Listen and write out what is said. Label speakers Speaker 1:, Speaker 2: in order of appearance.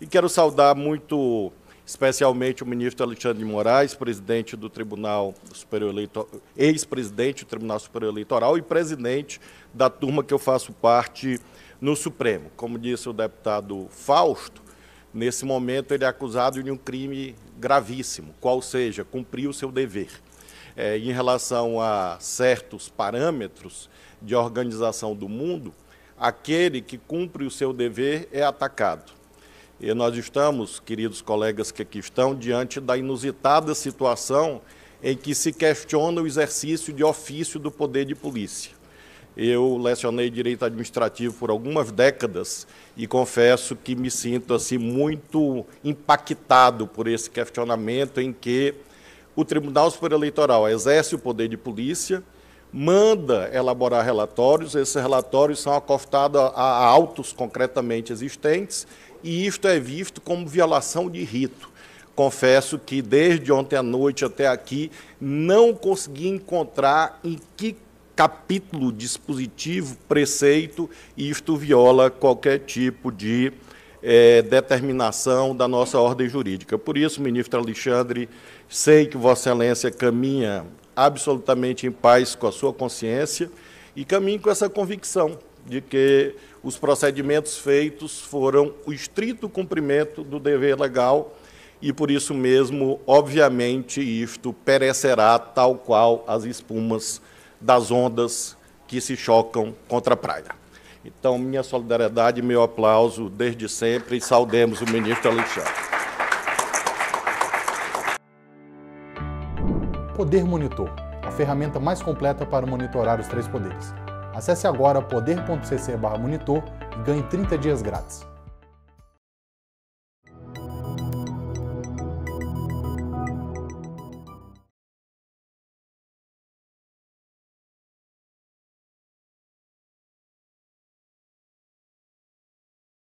Speaker 1: E quero saudar muito especialmente o ministro Alexandre de Moraes, presidente do Tribunal Superior Eleitoral, ex-presidente do Tribunal Superior Eleitoral e presidente da turma que eu faço parte no Supremo. Como disse o deputado Fausto, nesse momento ele é acusado de um crime gravíssimo, qual seja, cumpriu o seu dever. É, em relação a certos parâmetros de organização do mundo, aquele que cumpre o seu dever é atacado. E nós estamos, queridos colegas que aqui estão, diante da inusitada situação em que se questiona o exercício de ofício do poder de polícia. Eu lecionei direito administrativo por algumas décadas e confesso que me sinto assim muito impactado por esse questionamento em que o Tribunal Superior Eleitoral exerce o poder de polícia, manda elaborar relatórios, esses relatórios são acostados a autos concretamente existentes e isto é visto como violação de rito. Confesso que desde ontem à noite até aqui não consegui encontrar em que capítulo, dispositivo, preceito isto viola qualquer tipo de é, determinação da nossa ordem jurídica. Por isso, ministro Alexandre, sei que Vossa Excelência caminha absolutamente em paz com a sua consciência e caminhe com essa convicção de que os procedimentos feitos foram o estrito cumprimento do dever legal e por isso mesmo, obviamente, isto perecerá tal qual as espumas das ondas que se chocam contra a praia. Então, minha solidariedade, e meu aplauso desde sempre e saudemos o ministro Alexandre.
Speaker 2: Poder Monitor, a ferramenta mais completa para monitorar os três poderes. Acesse agora poder.cc/monitor e ganhe 30 dias grátis.